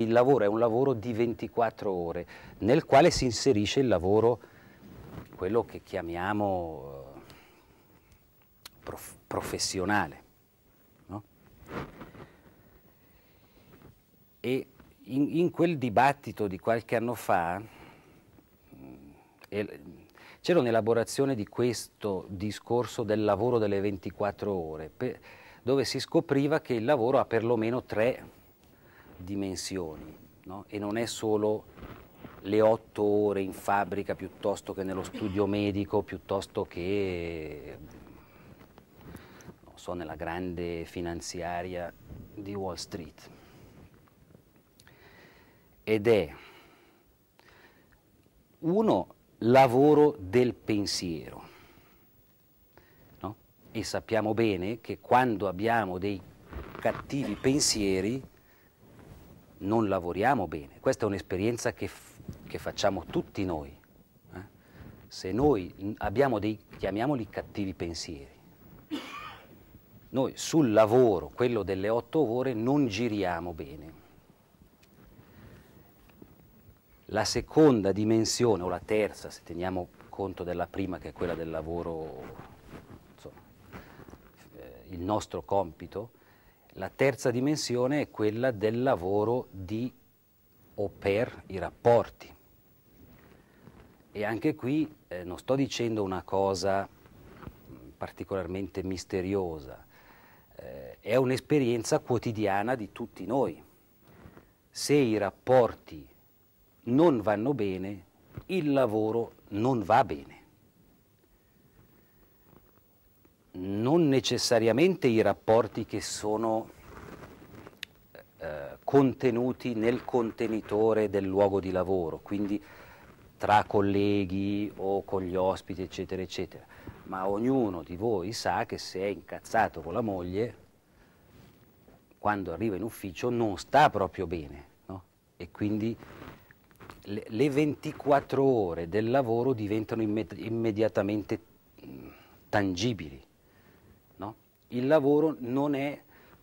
Il lavoro è un lavoro di 24 ore, nel quale si inserisce il lavoro, quello che chiamiamo eh, prof professionale. No? E in, in, quel dibattito di qualche anno fa mm, c'era un'elaborazione di questo discorso del lavoro delle 24 ore, per, dove si scopriva che il lavoro ha perlomeno tre dimensioni no? e non è solo le otto ore in fabbrica piuttosto che nello studio medico, piuttosto che non so, nella grande finanziaria di Wall Street. Ed è uno lavoro del pensiero. No? E sappiamo bene che quando abbiamo dei cattivi pensieri non lavoriamo bene. Questa è un'esperienza che, che, facciamo tutti noi. Eh? Se noi abbiamo dei, chiamiamoli cattivi pensieri, noi sul lavoro, quello delle otto ore, non giriamo bene. La seconda dimensione, o la terza, se teniamo conto della prima che è quella del lavoro, insomma, eh, il nostro compito, la terza dimensione è quella del lavoro di o per i rapporti. E anche qui eh, non sto dicendo una cosa mm, particolarmente misteriosa, eh, è un'esperienza quotidiana di tutti noi. Se i rapporti non vanno bene, il lavoro non va bene. non necessariamente i rapporti che sono eh, contenuti nel contenitore del luogo di lavoro, quindi tra colleghi o con gli ospiti, eccetera, eccetera. Ma ognuno di voi sa che se è incazzato con la moglie, quando arriva in ufficio non sta proprio bene, no? E quindi le, le 24 ore del lavoro diventano immediatamente mm, tangibili il lavoro non è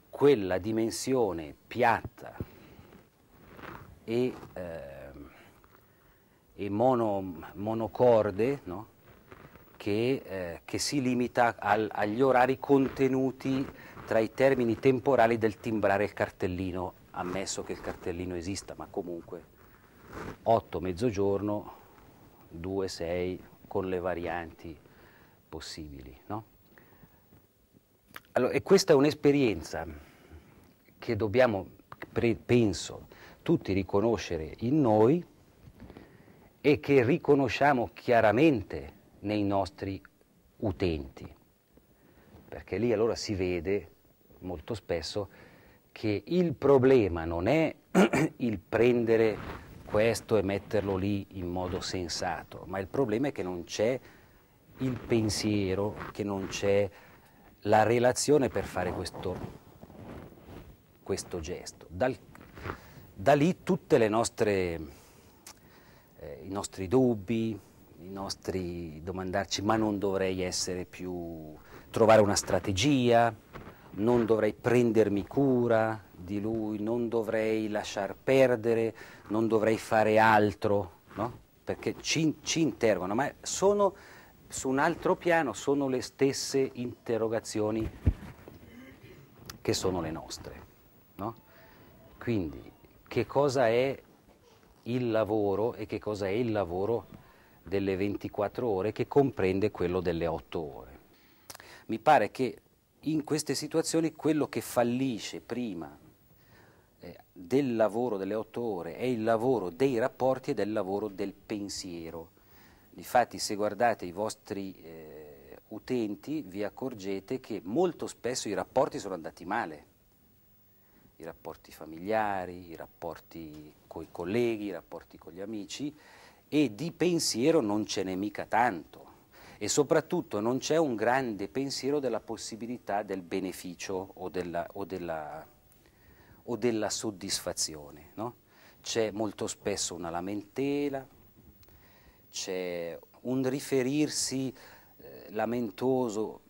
quella dimensione piatta e, eh, e mono, monocorde no? che, eh, che, si limita al, agli orari contenuti tra i termini temporali del timbrare il cartellino, ammesso che il cartellino esista, ma comunque 8 mezzogiorno, 2, 6 con le varianti possibili. No? Allora, e questa è un'esperienza che dobbiamo, penso, tutti riconoscere in noi e che riconosciamo chiaramente nei nostri utenti, perché lì allora si vede molto spesso che il problema non è il prendere questo e metterlo lì in modo sensato, ma il problema è che non c'è il pensiero, che non c'è la relazione per fare questo, questo gesto. Dal, da lì tutti eh, i nostri dubbi, i nostri domandarci ma non dovrei essere più, trovare una strategia, non dovrei prendermi cura di lui, non dovrei lasciar perdere, non dovrei fare altro, no? perché ci, ci interrogano, ma sono su un altro piano sono le stesse interrogazioni che sono le nostre. No? Quindi che cosa è il lavoro e che cosa è il lavoro delle 24 ore che comprende quello delle 8 ore. Mi pare che in queste situazioni quello che fallisce prima eh, del lavoro delle 8 ore è il lavoro dei rapporti e del lavoro del pensiero Difatti se guardate i vostri eh, utenti vi accorgete che molto spesso i rapporti sono andati male, i rapporti familiari, i rapporti con i colleghi, i rapporti con gli amici e di pensiero non ce n'è mica tanto e soprattutto non c'è un grande pensiero della possibilità del beneficio o della, o della, o della soddisfazione. No? C'è molto spesso una lamentela, c'è un riferirsi eh, lamentoso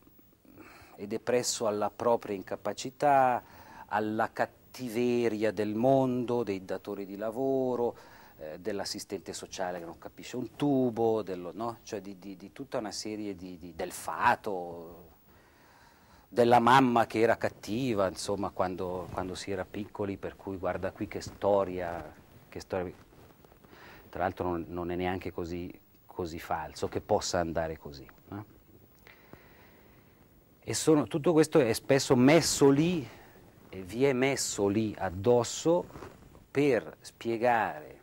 e depresso alla propria incapacità, alla cattiveria del mondo, dei datori di lavoro, eh, dell'assistente sociale che non capisce un tubo, dello, no? cioè di, di, di, tutta una serie di, del fato, della mamma che era cattiva, insomma, quando, quando si era piccoli, per cui guarda qui che storia, che storia tra l'altro non, è neanche così, così, falso che possa andare così. No? E sono, tutto questo è spesso messo lì e vi è messo lì addosso per spiegare,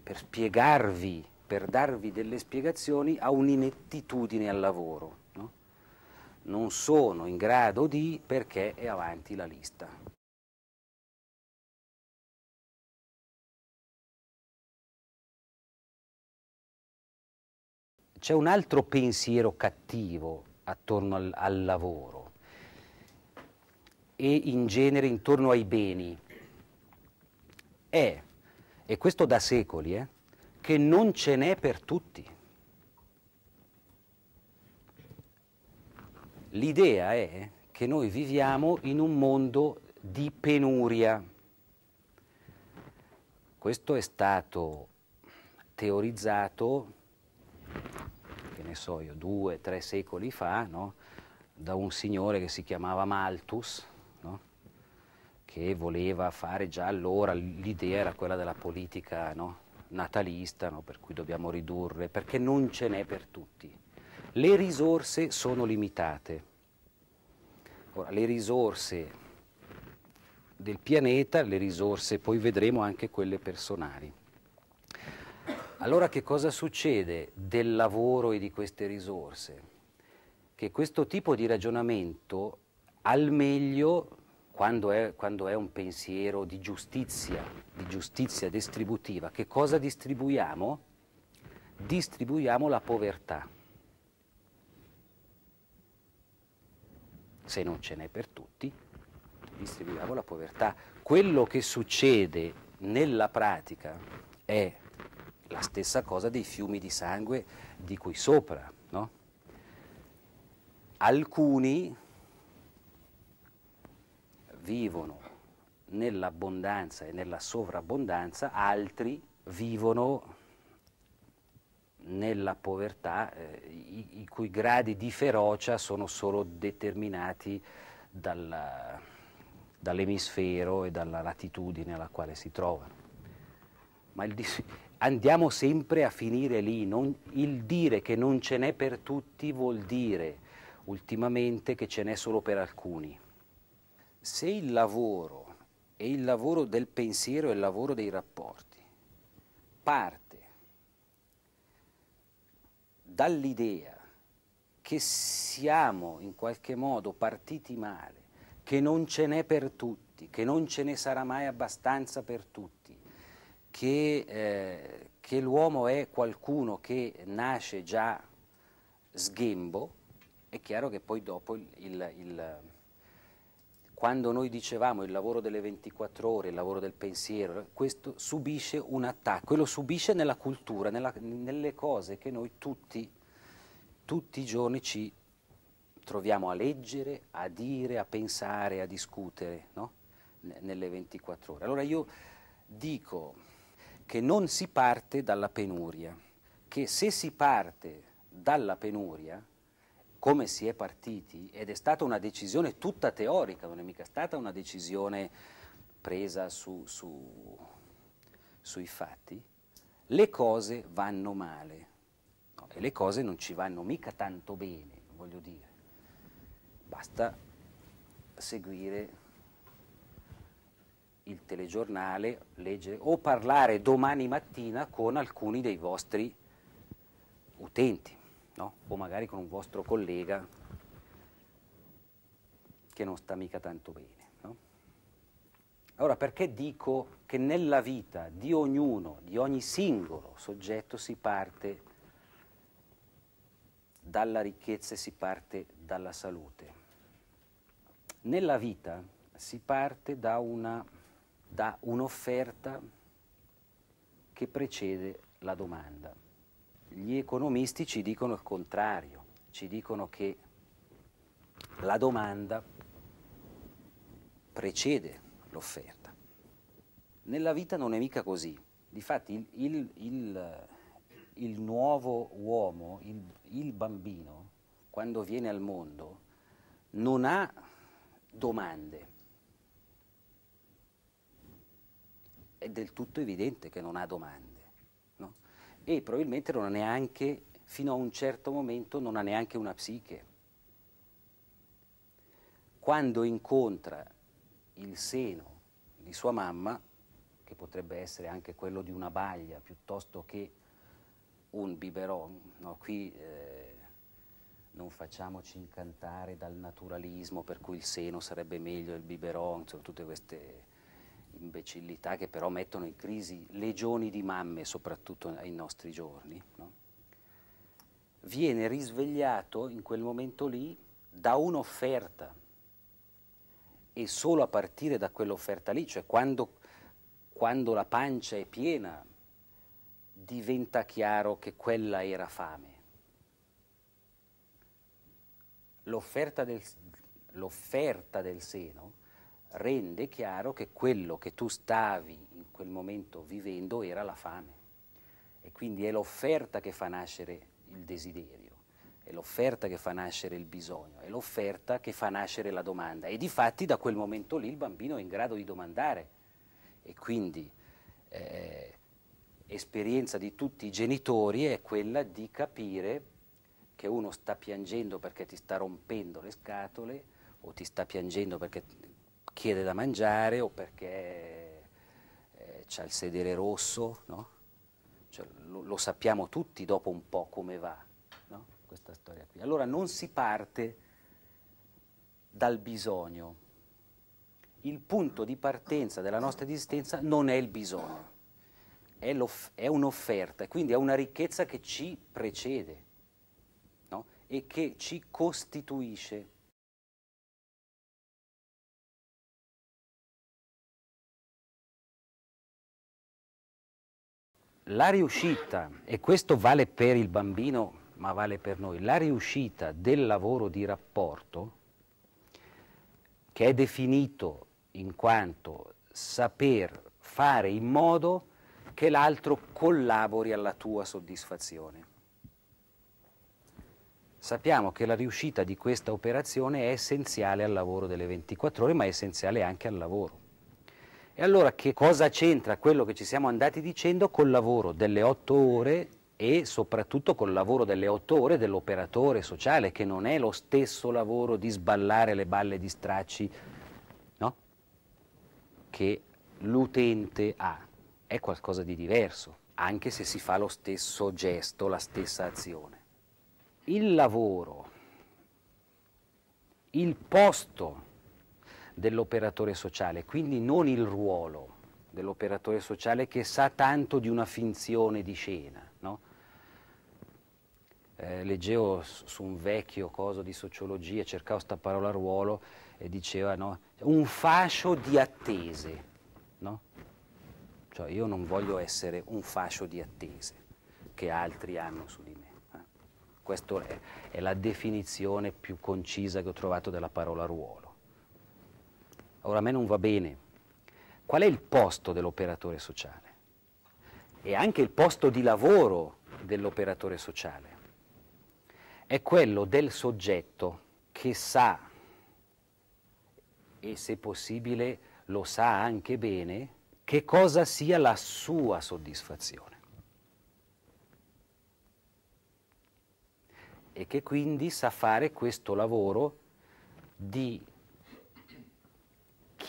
per spiegarvi, per darvi delle spiegazioni a un'inettitudine al lavoro. No? Non sono in grado di perché è avanti la lista. c'è un altro pensiero cattivo attorno al, al lavoro e in genere intorno ai beni. È, e questo da secoli, eh, che non ce n'è per tutti. L'idea è che noi viviamo in un mondo di penuria. Questo è stato teorizzato ne so io, due, tre secoli fa, no? da un signore che si chiamava Malthus, no? che voleva fare già allora, l'idea era quella della politica no? natalista, per cui dobbiamo ridurre, perché non ce n'è per tutti. Le risorse sono limitate. Ora, le risorse del pianeta, le risorse, poi vedremo anche quelle personali. Allora che cosa succede del lavoro e di queste risorse? Che questo tipo di ragionamento al meglio quando è, quando è, un pensiero di giustizia, di giustizia distributiva, che cosa distribuiamo? Distribuiamo la povertà, se non ce n'è per tutti, distribuiamo la povertà. Quello che succede nella pratica è la stessa cosa dei fiumi di sangue di qui sopra, no? Alcuni vivono nell'abbondanza e nella sovrabbondanza, altri vivono nella povertà, eh, i, i, cui gradi di ferocia sono solo determinati dall'emisfero e dalla latitudine alla quale si trovano ma dis... andiamo sempre a finire lì, non... il dire che non ce n'è per tutti vuol dire ultimamente che ce n'è solo per alcuni. Se il lavoro è il lavoro del pensiero e il lavoro dei rapporti parte dall'idea che siamo in qualche modo partiti male, che non ce n'è per tutti, che non ce ne sarà mai abbastanza per tutti, che, eh, che l'uomo è qualcuno che nasce già sghembo, è chiaro che poi dopo il, il, il, quando noi dicevamo il lavoro delle 24 ore, il lavoro del pensiero, questo subisce un attacco e lo subisce nella cultura, nella, nelle cose che noi tutti, tutti i giorni ci troviamo a leggere, a dire, a pensare, a discutere no? nelle 24 ore. Allora io dico che non si parte dalla penuria, che se si parte dalla penuria, come si è partiti, ed è stata una decisione tutta teorica, non è mica stata una decisione presa su, su, sui fatti, le cose vanno male no, e le cose non ci vanno mica tanto bene, voglio dire. Basta seguire il telegiornale, leggere o parlare domani mattina con alcuni dei vostri utenti, no? o magari con un vostro collega che non sta mica tanto bene. No? Allora perché dico che nella vita di ognuno, di ogni singolo soggetto si parte dalla ricchezza e si parte dalla salute? Nella vita si parte da una da un'offerta che precede la domanda. Gli economisti ci dicono il contrario, ci dicono che la domanda precede l'offerta. Nella vita non è mica così. Difatti il, il, il, il nuovo uomo, il bambino, quando viene al mondo, non ha domande, è del tutto evidente che non ha domande no? e probabilmente non ha neanche, fino a un certo momento, non ha neanche una psiche. Quando incontra il seno di sua mamma, che potrebbe essere anche quello di una baglia piuttosto che un biberon, no? qui eh, non facciamoci incantare dal naturalismo per cui il seno sarebbe meglio il biberon, insomma, tutte queste imbecillità che però mettono in crisi legioni di mamme, soprattutto ai nostri giorni, no? viene risvegliato in quel momento lì da un'offerta e solo a partire da quell'offerta lì, cioè quando, quando la pancia è piena, diventa chiaro che quella era fame. L'offerta del, l'offerta del seno rende chiaro che quello che tu stavi in quel momento vivendo era la fame. E quindi è l'offerta che fa nascere il desiderio, è l'offerta che fa nascere il bisogno, è l'offerta che fa nascere la domanda. E di fatti da quel momento lì il bambino è in grado di domandare. E quindi eh, esperienza di tutti i genitori è quella di capire che uno sta piangendo perché ti sta rompendo le scatole o ti sta piangendo perché chiede da mangiare o perché eh, ha il sedere rosso, no? cioè, lo, lo, sappiamo tutti dopo un po' come va no? questa storia qui. Allora non si parte dal bisogno. Il punto di partenza della nostra esistenza non è il bisogno, è, è un'offerta, quindi è una ricchezza che ci precede no? e che ci costituisce la riuscita, e questo vale per il bambino ma vale per noi, la riuscita del lavoro di rapporto, che è definito in quanto saper fare in modo che l'altro collabori alla tua soddisfazione. Sappiamo che la riuscita di questa operazione è essenziale al lavoro delle 24 ore, ma è essenziale anche al lavoro. E allora che cosa c'entra quello che ci siamo andati dicendo col lavoro delle otto ore e soprattutto col lavoro delle otto ore dell'operatore sociale, che non è lo stesso lavoro di sballare le balle di stracci no? che l'utente ha, è qualcosa di diverso, anche se si fa lo stesso gesto, la stessa azione. Il lavoro, il posto dell'operatore sociale, quindi non il ruolo dell'operatore sociale che sa tanto di una finzione di scena. No? Eh, leggevo su un vecchio coso di sociologia, cercavo questa parola ruolo e diceva no? un fascio di attese. No? Cioè io non voglio essere un fascio di attese che altri hanno su di me. Eh? Questa è, è la definizione più concisa che ho trovato della parola ruolo ora a me non va bene, qual è il posto dell'operatore sociale? E anche il posto di lavoro dell'operatore sociale? È quello del soggetto che sa, e se possibile lo sa anche bene, che cosa sia la sua soddisfazione. E che quindi sa fare questo lavoro di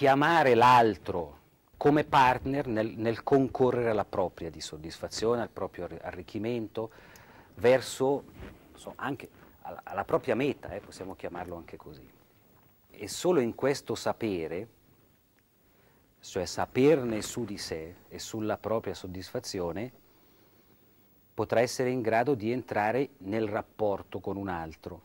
chiamare l'altro come partner nel, nel, concorrere alla propria dissoddisfazione, al proprio arricchimento, verso insomma, anche alla, alla, propria meta, eh, possiamo chiamarlo anche così. E solo in questo sapere, cioè saperne su di sé e sulla propria soddisfazione, potrà essere in grado di entrare nel rapporto con un altro,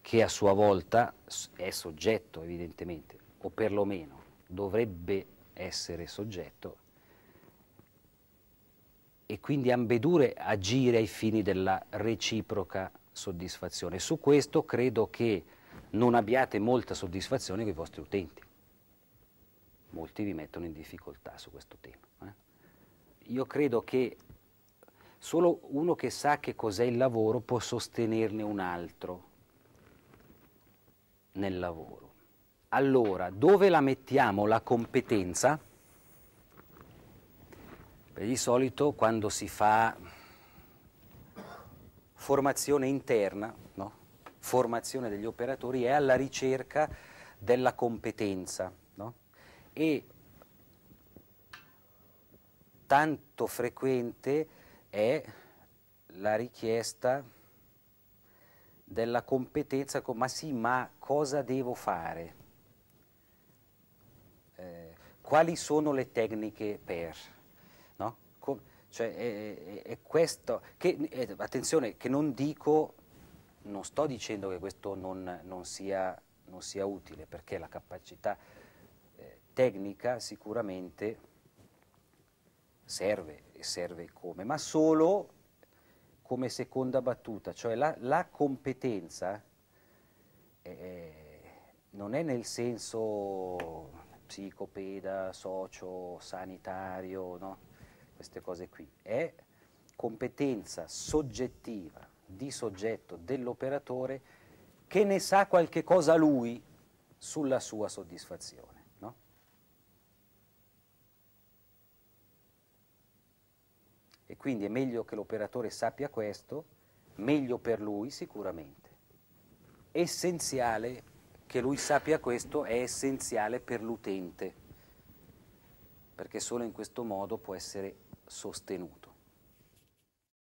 che a sua volta è soggetto evidentemente, o perlomeno dovrebbe essere soggetto e quindi ambedure agire ai fini della reciproca soddisfazione. Su questo credo che non abbiate molta soddisfazione con i vostri utenti. Molti vi mettono in difficoltà su questo tema. Eh? Io credo che solo uno che sa che cos'è il lavoro può sostenerne un altro nel lavoro. Allora, dove la mettiamo la competenza? Perché di solito quando si fa formazione interna, no? formazione degli operatori, è alla ricerca della competenza. No? E tanto frequente è la richiesta della competenza, ma sì, ma cosa devo fare? quali sono le tecniche per? No? Cioè, è, è questo, che, è, eh, attenzione, che non dico, non sto dicendo che questo non, non, sia, non sia, utile, perché la capacità eh, tecnica sicuramente serve, e serve come, ma solo come seconda battuta, cioè la, la competenza eh, non è nel senso psicopeda, socio, sanitario, no? queste cose qui. È competenza soggettiva di soggetto dell'operatore che ne sa qualche cosa lui sulla sua soddisfazione. E quindi è meglio che l'operatore sappia questo, meglio per lui sicuramente, essenziale che lui sappia questo è essenziale per l'utente, perché solo in questo modo può essere sostenuto.